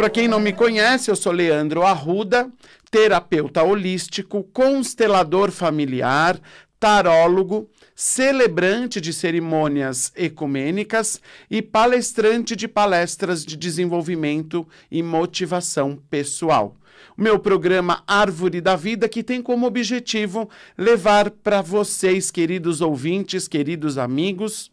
Para quem não me conhece, eu sou Leandro Arruda, terapeuta holístico, constelador familiar, tarólogo, celebrante de cerimônias ecumênicas e palestrante de palestras de desenvolvimento e motivação pessoal. O meu programa Árvore da Vida, que tem como objetivo levar para vocês, queridos ouvintes, queridos amigos,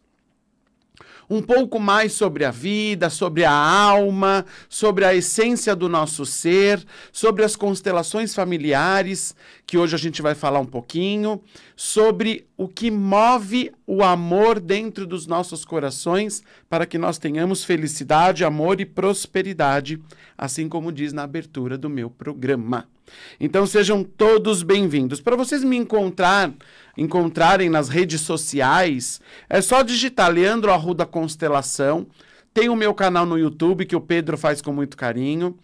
um pouco mais sobre a vida, sobre a alma, sobre a essência do nosso ser, sobre as constelações familiares, que hoje a gente vai falar um pouquinho, sobre o que move o amor dentro dos nossos corações para que nós tenhamos felicidade, amor e prosperidade, assim como diz na abertura do meu programa. Então sejam todos bem-vindos. Para vocês me encontrar, encontrarem nas redes sociais, é só digitar Leandro Arruda Constelação. Tem o meu canal no YouTube que o Pedro faz com muito carinho.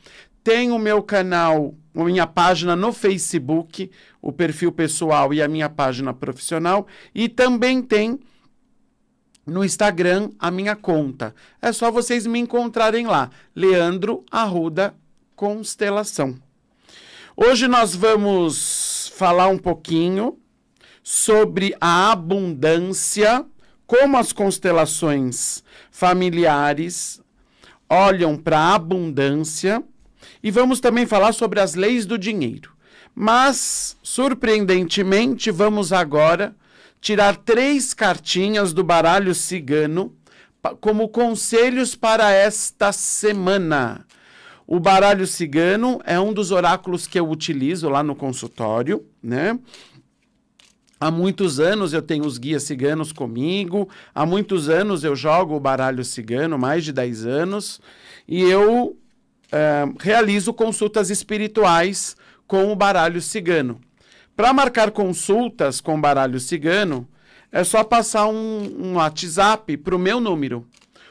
Tem o meu canal, a minha página no Facebook, o perfil pessoal e a minha página profissional. E também tem no Instagram a minha conta. É só vocês me encontrarem lá, Leandro Arruda Constelação. Hoje nós vamos falar um pouquinho sobre a abundância, como as constelações familiares olham para a abundância e vamos também falar sobre as leis do dinheiro. Mas, surpreendentemente, vamos agora tirar três cartinhas do baralho cigano como conselhos para esta semana. O baralho cigano é um dos oráculos que eu utilizo lá no consultório, né? Há muitos anos eu tenho os guias ciganos comigo, há muitos anos eu jogo o baralho cigano, mais de 10 anos, e eu realizo consultas espirituais com o baralho cigano. Para marcar consultas com o baralho cigano, é só passar um, um WhatsApp para o meu número.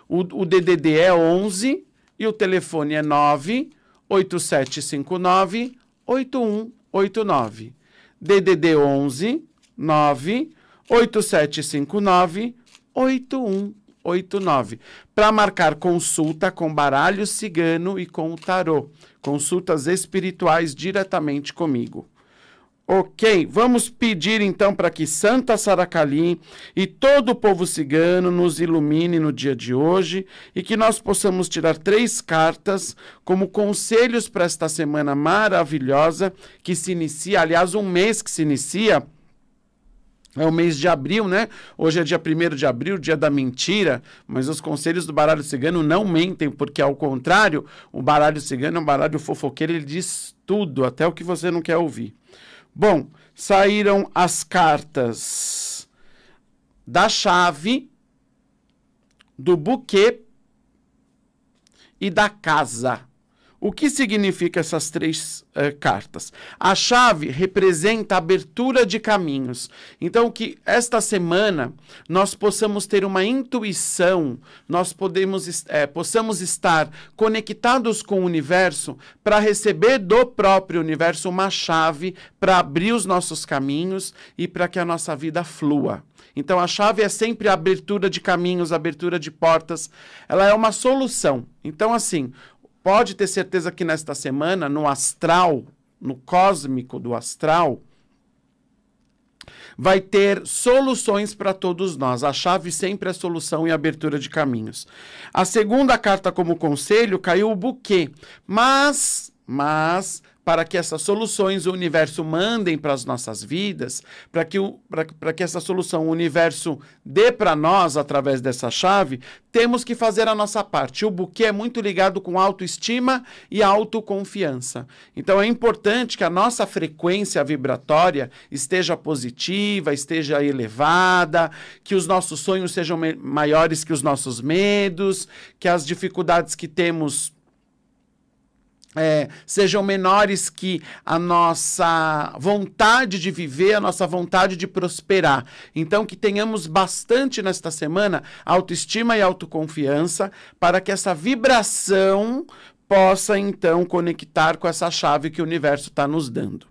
O, o DDD é 11 e o telefone é 98759 8189. DDD 11 98759 8189. 89. Para marcar consulta com baralho cigano e com o tarô. Consultas espirituais diretamente comigo. Ok, vamos pedir então para que Santa Saracalim e todo o povo cigano nos ilumine no dia de hoje e que nós possamos tirar três cartas como conselhos para esta semana maravilhosa que se inicia, aliás, um mês que se inicia é o mês de abril, né? Hoje é dia 1 de abril, dia da mentira, mas os conselhos do baralho cigano não mentem, porque ao contrário, o baralho cigano é um baralho fofoqueiro, ele diz tudo, até o que você não quer ouvir. Bom, saíram as cartas da chave, do buquê e da casa. O que significa essas três eh, cartas? A chave representa a abertura de caminhos. Então, que esta semana nós possamos ter uma intuição, nós podemos, eh, possamos estar conectados com o universo para receber do próprio universo uma chave para abrir os nossos caminhos e para que a nossa vida flua. Então, a chave é sempre a abertura de caminhos, abertura de portas. Ela é uma solução. Então, assim, Pode ter certeza que nesta semana, no astral, no cósmico do astral, vai ter soluções para todos nós. A chave sempre é solução e abertura de caminhos. A segunda carta como conselho caiu o buquê, mas mas para que essas soluções o universo mandem para as nossas vidas, para que, o, para, para que essa solução o universo dê para nós através dessa chave, temos que fazer a nossa parte. O buquê é muito ligado com autoestima e autoconfiança. Então é importante que a nossa frequência vibratória esteja positiva, esteja elevada, que os nossos sonhos sejam maiores que os nossos medos, que as dificuldades que temos é, sejam menores que a nossa vontade de viver, a nossa vontade de prosperar. Então, que tenhamos bastante nesta semana autoestima e autoconfiança para que essa vibração possa então conectar com essa chave que o universo está nos dando.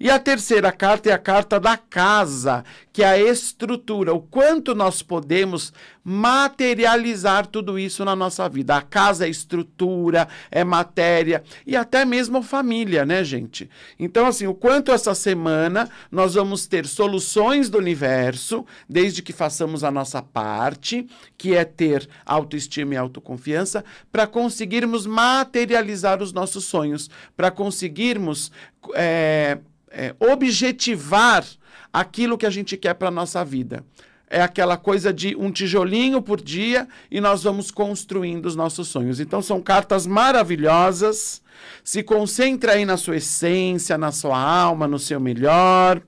E a terceira carta é a carta da casa, que é a estrutura, o quanto nós podemos materializar tudo isso na nossa vida. A casa é estrutura, é matéria e até mesmo família, né, gente? Então, assim, o quanto essa semana nós vamos ter soluções do universo, desde que façamos a nossa parte, que é ter autoestima e autoconfiança, para conseguirmos materializar os nossos sonhos, para conseguirmos é, é, objetivar aquilo que a gente quer para a nossa vida é aquela coisa de um tijolinho por dia e nós vamos construindo os nossos sonhos. Então são cartas maravilhosas. Se concentra aí na sua essência, na sua alma, no seu melhor.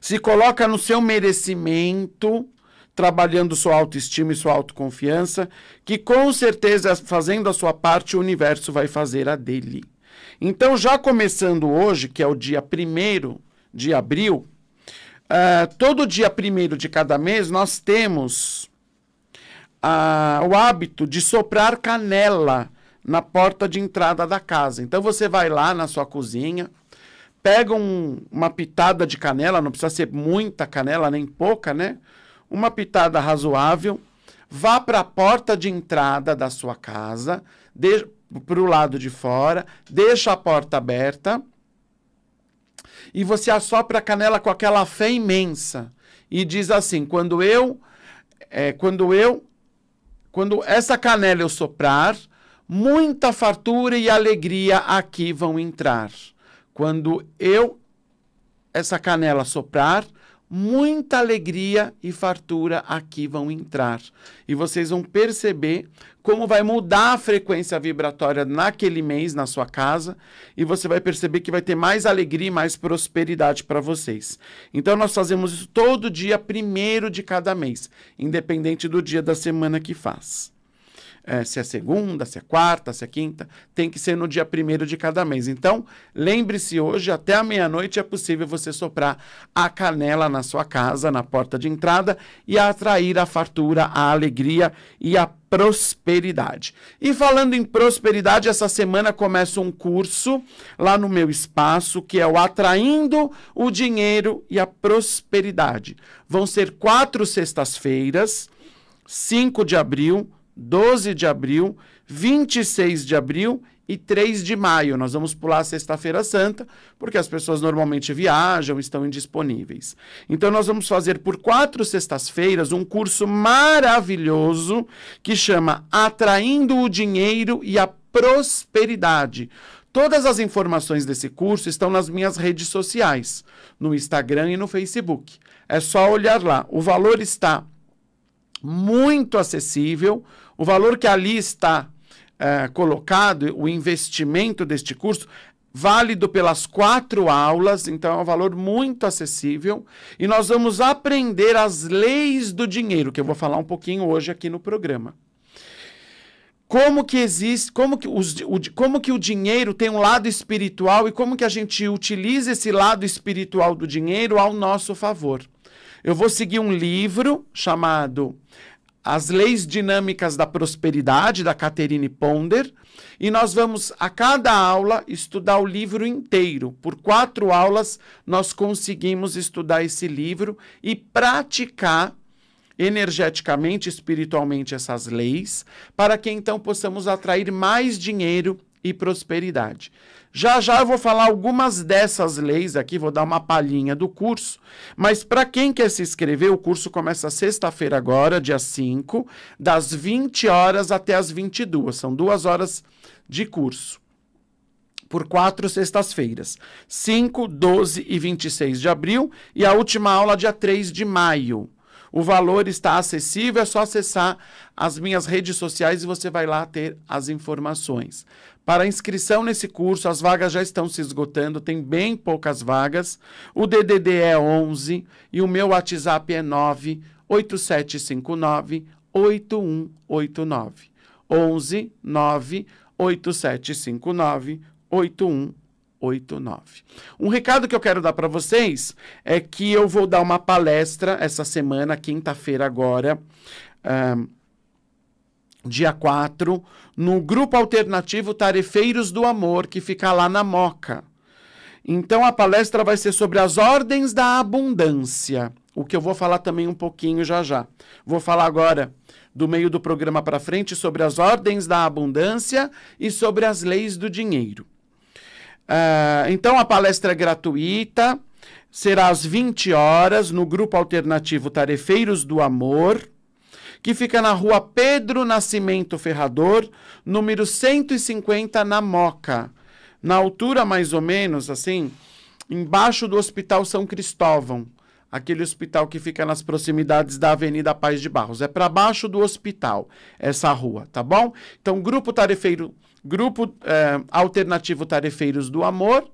Se coloca no seu merecimento, trabalhando sua autoestima e sua autoconfiança, que com certeza fazendo a sua parte, o universo vai fazer a dele. Então, já começando hoje, que é o dia 1 de abril, Uh, todo dia primeiro de cada mês, nós temos uh, o hábito de soprar canela na porta de entrada da casa. Então você vai lá na sua cozinha, pega um, uma pitada de canela, não precisa ser muita canela nem pouca, né? Uma pitada razoável, vá para a porta de entrada da sua casa, para o lado de fora, deixa a porta aberta e você assopra a canela com aquela fé imensa e diz assim: quando eu, é, quando eu, quando essa canela eu soprar, muita fartura e alegria aqui vão entrar. Quando eu essa canela soprar, muita alegria e fartura aqui vão entrar. E vocês vão perceber como vai mudar a frequência vibratória naquele mês na sua casa, e você vai perceber que vai ter mais alegria e mais prosperidade para vocês. Então nós fazemos isso todo dia primeiro de cada mês, independente do dia da semana que faz é, se é segunda, se é quarta, se é quinta, tem que ser no dia primeiro de cada mês. Então, lembre-se hoje, até a meia-noite é possível você soprar a canela na sua casa, na porta de entrada, e atrair a fartura, a alegria e a prosperidade. E falando em prosperidade, essa semana começa um curso lá no meu espaço que é o Atraindo o Dinheiro e a Prosperidade. Vão ser quatro sextas-feiras, 5 de abril, 12 de abril, 26 de abril e 3 de maio. Nós vamos pular Sexta-feira Santa, porque as pessoas normalmente viajam, estão indisponíveis. Então, nós vamos fazer por quatro sextas-feiras um curso maravilhoso que chama Atraindo o Dinheiro e a Prosperidade. Todas as informações desse curso estão nas minhas redes sociais, no Instagram e no Facebook. É só olhar lá. O valor está muito acessível. O valor que ali está é, colocado, o investimento deste curso, válido pelas quatro aulas, então é um valor muito acessível. E nós vamos aprender as leis do dinheiro, que eu vou falar um pouquinho hoje aqui no programa. Como que existe, como que, os, o, como que o dinheiro tem um lado espiritual e como que a gente utiliza esse lado espiritual do dinheiro ao nosso favor. Eu vou seguir um livro chamado As Leis Dinâmicas da Prosperidade, da Catherine Ponder, e nós vamos, a cada aula, estudar o livro inteiro. Por quatro aulas, nós conseguimos estudar esse livro e praticar energeticamente, espiritualmente essas leis, para que então possamos atrair mais dinheiro e prosperidade. Já já eu vou falar algumas dessas leis aqui, vou dar uma palhinha do curso. Mas para quem quer se inscrever, o curso começa sexta-feira agora, dia 5, das 20 horas até as 22. São duas horas de curso por quatro sextas-feiras, 5, 12 e 26 de abril, e a última aula dia 3 de maio. O valor está acessível, é só acessar as minhas redes sociais e você vai lá ter as informações. Para inscrição nesse curso, as vagas já estão se esgotando, tem bem poucas vagas. O DDD é 11 e o meu WhatsApp é 98759 8189. 11 98759 8189. 989. Um recado que eu quero dar para vocês é que eu vou dar uma palestra essa semana, quinta-feira agora, um, dia 4, no grupo alternativo Tarefeiros do Amor, que fica lá na Moca. Então a palestra vai ser sobre as ordens da abundância, o que eu vou falar também um pouquinho já já. Vou falar agora do meio do programa para frente sobre as ordens da abundância e sobre as leis do dinheiro. É, então a palestra é gratuita será às 20 horas no grupo alternativo Tarefeiros do Amor, que fica na rua Pedro Nascimento Ferrador, número 150, na Moca. Na altura, mais ou menos, assim, embaixo do Hospital São Cristóvão aquele hospital que fica nas proximidades da Avenida Paz de Barros. É para baixo do hospital essa rua, tá bom? Então, Grupo Tarefeiro, Grupo é, Alternativo Tarefeiros do Amor,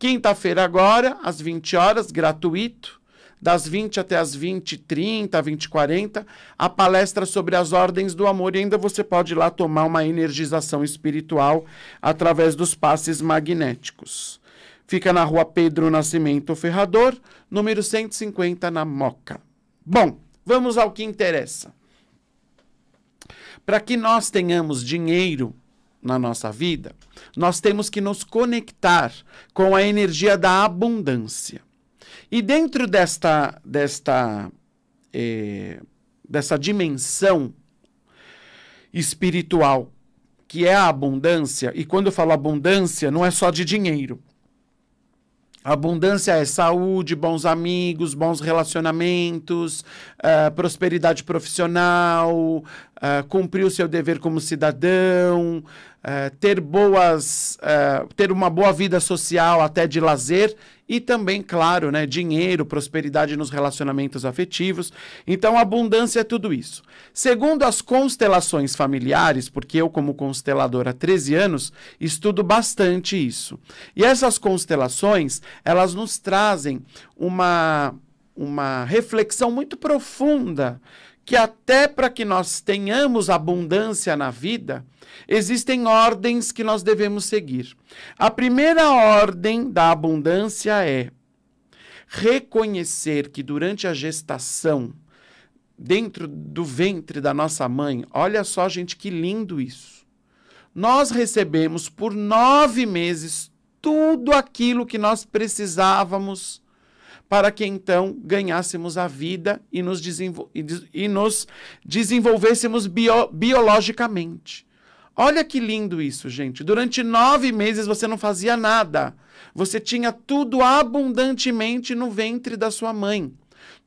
quinta-feira agora, às 20 horas, gratuito. Das 20 até as 20h30, 20h40, a palestra sobre as ordens do amor. E ainda você pode ir lá tomar uma energização espiritual através dos passes magnéticos. Fica na rua Pedro Nascimento Ferrador, número 150, na Moca. Bom, vamos ao que interessa. Para que nós tenhamos dinheiro na nossa vida, nós temos que nos conectar com a energia da abundância. E dentro desta, desta, eh, dessa dimensão espiritual, que é a abundância, e quando eu falo abundância, não é só de dinheiro, Abundância é saúde, bons amigos, bons relacionamentos, uh, prosperidade profissional, uh, cumprir o seu dever como cidadão, uh, ter boas, ter uma boa vida social, até de lazer e também, claro, né, dinheiro, prosperidade nos relacionamentos afetivos. Então, abundância é tudo isso. Segundo as constelações familiares, porque eu, como constelador há 13 anos, estudo bastante isso. E essas constelações, elas nos trazem uma, uma reflexão muito profunda que até para que nós tenhamos abundância na vida, existem ordens que nós devemos seguir. A primeira ordem da abundância é reconhecer que durante a gestação, dentro do ventre da nossa mãe, olha só, gente, que lindo isso. Nós recebemos por nove meses tudo aquilo que nós precisávamos para que então ganhássemos a vida e nos, desenvol e, e nos desenvolvêssemos bio biologicamente. Olha que lindo isso, gente. Durante nove meses você não fazia nada. Você tinha tudo abundantemente no ventre da sua mãe.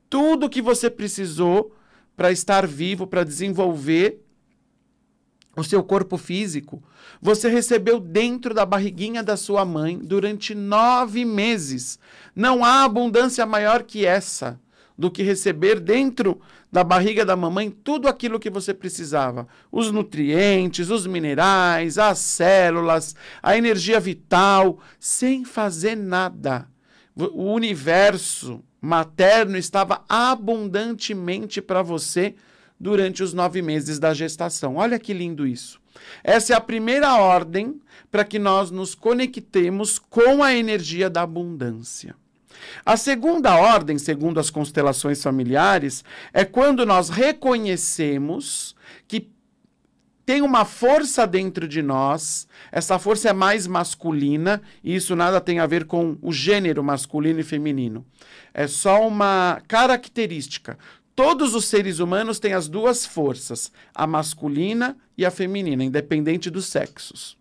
Tudo que você precisou para estar vivo, para desenvolver o seu corpo físico, você recebeu dentro da barriguinha da sua mãe durante nove meses. Não há abundância maior que essa do que receber dentro da barriga da mamãe tudo aquilo que você precisava: os nutrientes, os minerais, as células, a energia vital, sem fazer nada. O universo materno estava abundantemente para você durante os nove meses da gestação. Olha que lindo isso. Essa é a primeira ordem para que nós nos conectemos com a energia da abundância. A segunda ordem, segundo as constelações familiares, é quando nós reconhecemos que tem uma força dentro de nós, essa força é mais masculina, e isso nada tem a ver com o gênero masculino e feminino. É só uma característica. Todos os seres humanos têm as duas forças, a masculina e a feminina, independente dos sexos.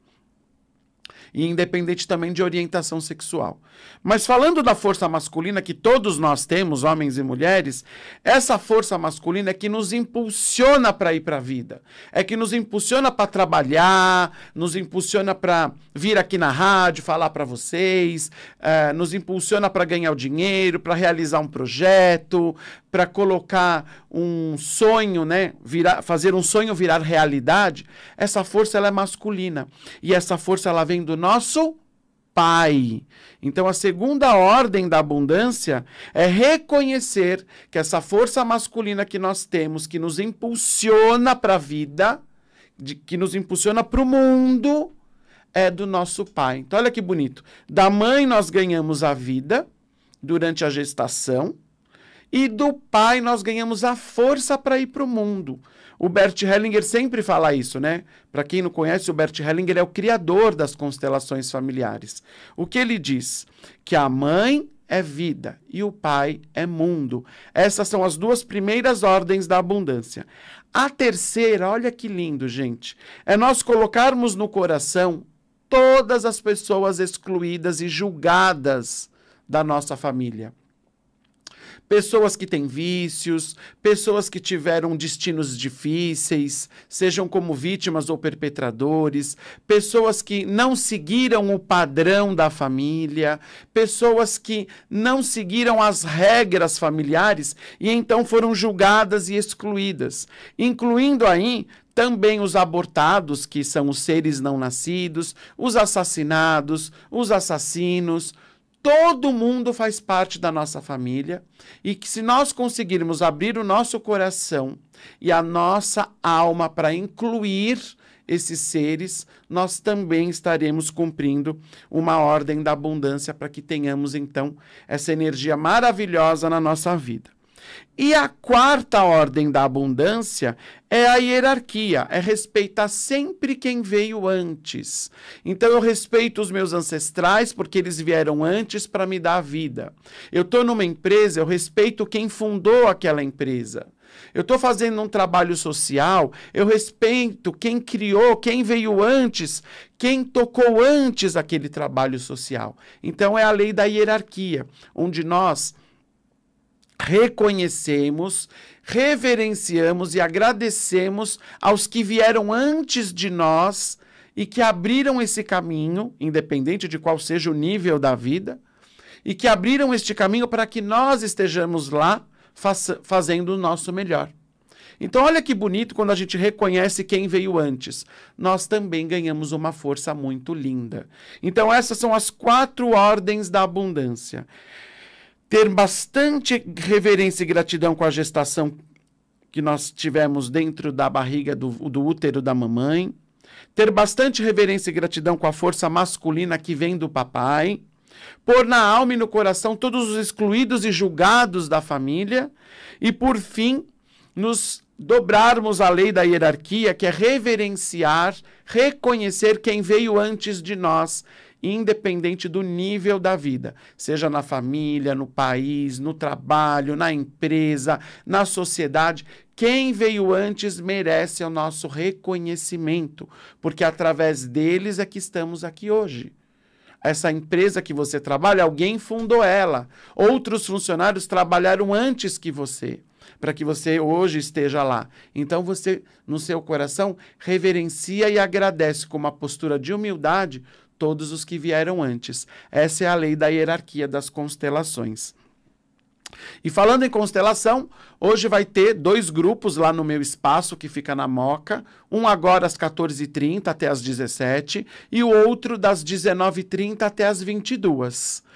E independente também de orientação sexual. Mas falando da força masculina que todos nós temos, homens e mulheres, essa força masculina é que nos impulsiona para ir para a vida, é que nos impulsiona para trabalhar, nos impulsiona para vir aqui na rádio falar para vocês, é, nos impulsiona para ganhar o dinheiro, para realizar um projeto, para colocar um sonho, né, virar, fazer um sonho virar realidade, essa força ela é masculina. E essa força ela vem do nosso Pai. Então, a segunda ordem da abundância é reconhecer que essa força masculina que nós temos, que nos impulsiona para a vida, de, que nos impulsiona para o mundo, é do nosso Pai. Então, olha que bonito. Da mãe nós ganhamos a vida durante a gestação e do Pai nós ganhamos a força para ir para o mundo. O Bert Hellinger sempre fala isso, né? Para quem não conhece, o Bert Hellinger é o criador das constelações familiares. O que ele diz? Que a mãe é vida e o pai é mundo. Essas são as duas primeiras ordens da abundância. A terceira, olha que lindo, gente, é nós colocarmos no coração todas as pessoas excluídas e julgadas da nossa família pessoas que têm vícios, pessoas que tiveram destinos difíceis, sejam como vítimas ou perpetradores, pessoas que não seguiram o padrão da família, pessoas que não seguiram as regras familiares e então foram julgadas e excluídas, incluindo aí também os abortados, que são os seres não nascidos, os assassinados, os assassinos, todo mundo faz parte da nossa família e que se nós conseguirmos abrir o nosso coração e a nossa alma para incluir esses seres, nós também estaremos cumprindo uma ordem da abundância para que tenhamos então essa energia maravilhosa na nossa vida. E a quarta ordem da abundância é a hierarquia, é respeitar sempre quem veio antes. Então eu respeito os meus ancestrais porque eles vieram antes para me dar a vida. Eu estou numa empresa, eu respeito quem fundou aquela empresa. Eu estou fazendo um trabalho social, eu respeito quem criou, quem veio antes, quem tocou antes aquele trabalho social. Então é a lei da hierarquia, onde nós reconhecemos, reverenciamos e agradecemos aos que vieram antes de nós e que abriram esse caminho, independente de qual seja o nível da vida, e que abriram este caminho para que nós estejamos lá fazendo o nosso melhor. Então, olha que bonito quando a gente reconhece quem veio antes. Nós também ganhamos uma força muito linda. Então, essas são as quatro ordens da abundância ter bastante reverência e gratidão com a gestação que nós tivemos dentro da barriga do, do útero da mamãe, ter bastante reverência e gratidão com a força masculina que vem do papai, pôr na alma e no coração todos os excluídos e julgados da família, e por fim, nos dobrarmos a lei da hierarquia, que é reverenciar, reconhecer quem veio antes de nós independente do nível da vida, seja na família, no país, no trabalho, na empresa, na sociedade. Quem veio antes merece o nosso reconhecimento, porque através deles é que estamos aqui hoje essa empresa que você trabalha, alguém fundou ela. Outros funcionários trabalharam antes que você, para que você hoje esteja lá. Então você, no seu coração, reverencia e agradece com uma postura de humildade todos os que vieram antes. Essa é a lei da hierarquia das constelações. E falando em constelação, hoje vai ter dois grupos lá no meu espaço que fica na Moca, um agora às 14h30 até às 17 e o outro das 19h30 até às 22 h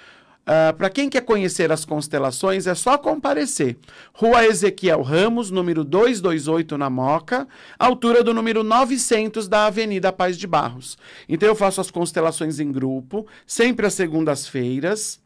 Uh, ah, Para quem quer conhecer as constelações, é só comparecer. Rua Ezequiel Ramos, número 228, na Moca, altura do número 900 da Avenida Paz de Barros. Então, eu faço as constelações em grupo, sempre às segundas-feiras.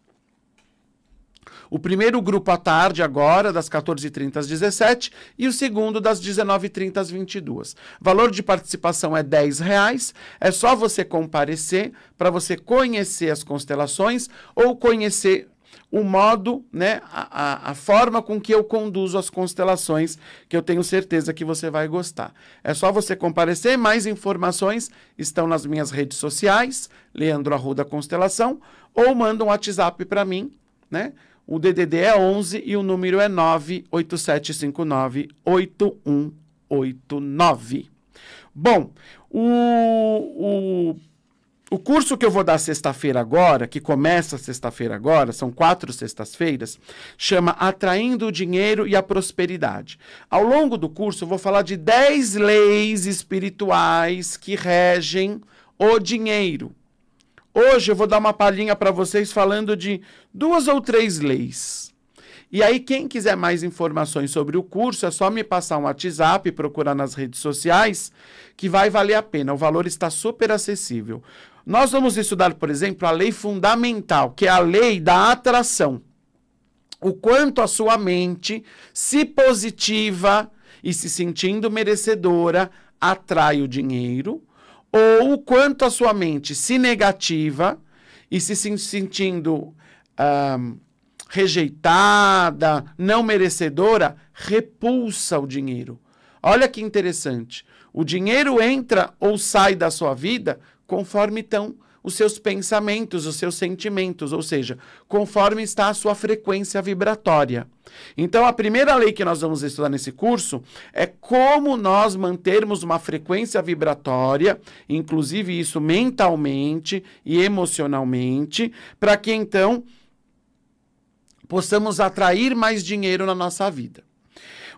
O primeiro grupo à tarde, agora, das 14h30 às 17 e o segundo das 19h30 às 22 Valor de participação é R$10. reais. É só você comparecer para você conhecer as constelações ou conhecer o modo, né, a, a, forma com que eu conduzo as constelações, que eu tenho certeza que você vai gostar. É só você comparecer, mais informações estão nas minhas redes sociais, Leandro Arruda Constelação, ou manda um WhatsApp para mim, né, o DDD é 11 e o número é 987598189. Bom, o, o, o curso que eu vou dar sexta-feira agora, que começa sexta-feira agora, são quatro sextas-feiras, chama Atraindo o Dinheiro e a Prosperidade. Ao longo do curso, eu vou falar de 10 leis espirituais que regem o dinheiro. Hoje eu vou dar uma palhinha para vocês falando de duas ou três leis. E aí, quem quiser mais informações sobre o curso, é só me passar um WhatsApp, procurar nas redes sociais, que vai valer a pena. O valor está super acessível. Nós vamos estudar, por exemplo, a lei fundamental, que é a lei da atração. O quanto a sua mente, se positiva e se sentindo merecedora, atrai o dinheiro, ou o quanto a sua mente se negativa e se sentindo um, rejeitada, não merecedora, repulsa o dinheiro. Olha que interessante. O dinheiro entra ou sai da sua vida conforme estão os seus pensamentos, os seus sentimentos, ou seja, conforme está a sua frequência vibratória. Então, a primeira lei que nós vamos estudar nesse curso é como nós mantermos uma frequência vibratória, inclusive isso mentalmente e emocionalmente, para que então possamos atrair mais dinheiro na nossa vida.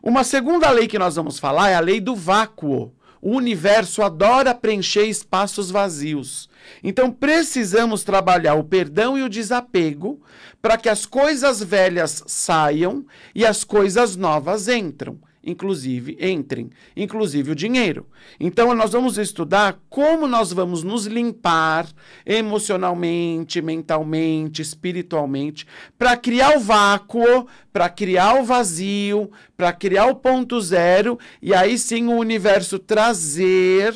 Uma segunda lei que nós vamos falar é a lei do vácuo. O universo adora preencher espaços vazios. Então precisamos trabalhar o perdão e o desapego para que as coisas velhas saiam e as coisas novas entram, inclusive entrem, inclusive o dinheiro. Então nós vamos estudar como nós vamos nos limpar emocionalmente, mentalmente, espiritualmente, para criar o vácuo, para criar o vazio, para criar o ponto zero e aí sim o universo trazer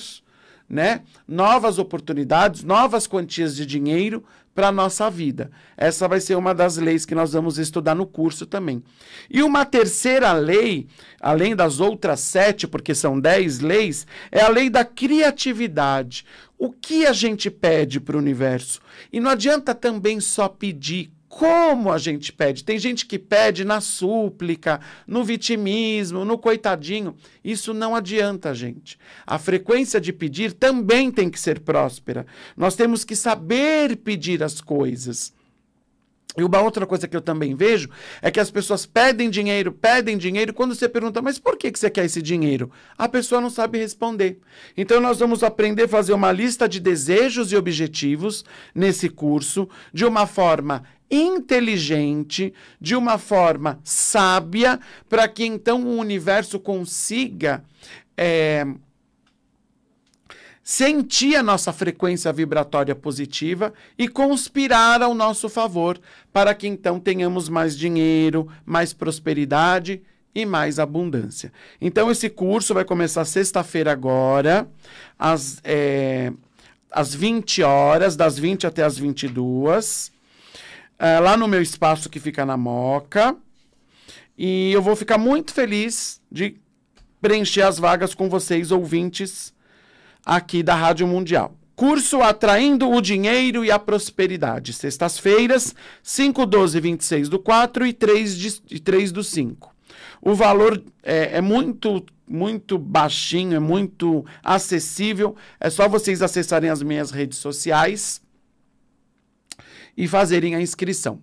né, novas oportunidades, novas quantias de dinheiro para a nossa vida. Essa vai ser uma das leis que nós vamos estudar no curso também. E uma terceira lei, além das outras sete, porque são dez leis, é a lei da criatividade. O que a gente pede para o universo? E não adianta também só pedir como a gente pede. Tem gente que pede na súplica, no vitimismo, no coitadinho. Isso não adianta, gente. A frequência de pedir também tem que ser próspera. Nós temos que saber pedir as coisas. E uma outra coisa que eu também vejo é que as pessoas pedem dinheiro, pedem dinheiro, quando você pergunta, mas por que, que você quer esse dinheiro? A pessoa não sabe responder. Então, nós vamos aprender a fazer uma lista de desejos e objetivos nesse curso, de uma forma inteligente, de uma forma sábia, para que então o universo consiga é, sentir a nossa frequência vibratória positiva e conspirar ao nosso favor, para que então tenhamos mais dinheiro, mais prosperidade e mais abundância. Então, esse curso vai começar sexta-feira agora, às, é, às 20 horas, das 20 até as 22 é, lá no meu espaço que fica na Moca. E eu vou ficar muito feliz de preencher as vagas com vocês, ouvintes, aqui da Rádio Mundial. Curso Atraindo o Dinheiro e a Prosperidade. Sextas-feiras, 5, 12 26 do 4 e 3, de, e 3 do 5. O valor é, é muito muito baixinho, é muito acessível. É só vocês acessarem as minhas redes sociais e fazerem a inscrição.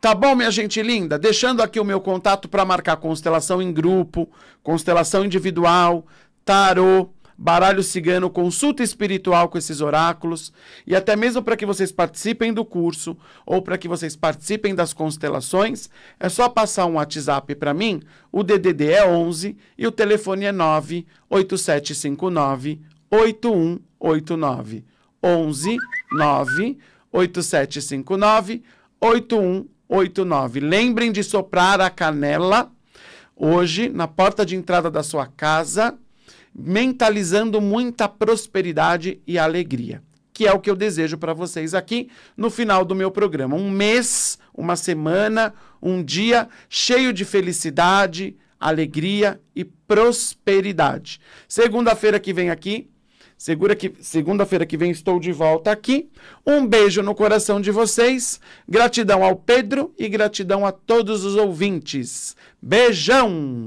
Tá bom, minha gente linda? Deixando aqui o meu contato para marcar constelação em grupo, constelação individual, tarô, baralho cigano, consulta espiritual com esses oráculos e até mesmo para que vocês participem do curso ou para que vocês participem das constelações, é só passar um WhatsApp para mim, o DDD é 11 e o telefone é 98759 8189. 11 9 8759 8189. Lembrem de soprar a canela hoje na porta de entrada da sua casa, mentalizando muita prosperidade e alegria, que é o que eu desejo para vocês aqui no final do meu programa. Um mês, uma semana, um dia cheio de felicidade, alegria e prosperidade. Segunda-feira que vem aqui, Segura que segunda-feira que vem estou de volta aqui. Um beijo no coração de vocês. Gratidão ao Pedro e gratidão a todos os ouvintes. Beijão.